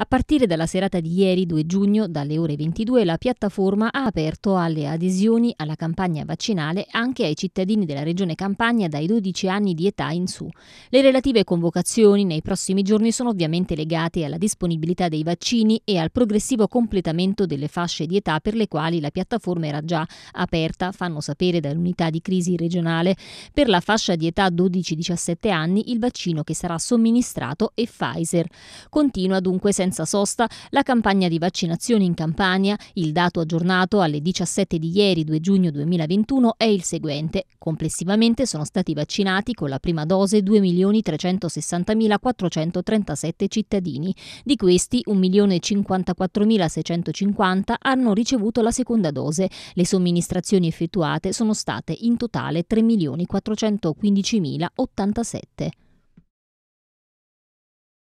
A partire dalla serata di ieri 2 giugno, dalle ore 22, la piattaforma ha aperto alle adesioni alla campagna vaccinale anche ai cittadini della regione Campania dai 12 anni di età in su. Le relative convocazioni nei prossimi giorni sono ovviamente legate alla disponibilità dei vaccini e al progressivo completamento delle fasce di età per le quali la piattaforma era già aperta, fanno sapere dall'unità di crisi regionale. Per la fascia di età 12-17 anni il vaccino che sarà somministrato è Pfizer. Continua dunque senza senza sosta la campagna di vaccinazione in Campania. Il dato aggiornato alle 17 di ieri, 2 giugno 2021, è il seguente. Complessivamente sono stati vaccinati con la prima dose 2.360.437 cittadini. Di questi 1.054.650 hanno ricevuto la seconda dose. Le somministrazioni effettuate sono state in totale 3.415.087.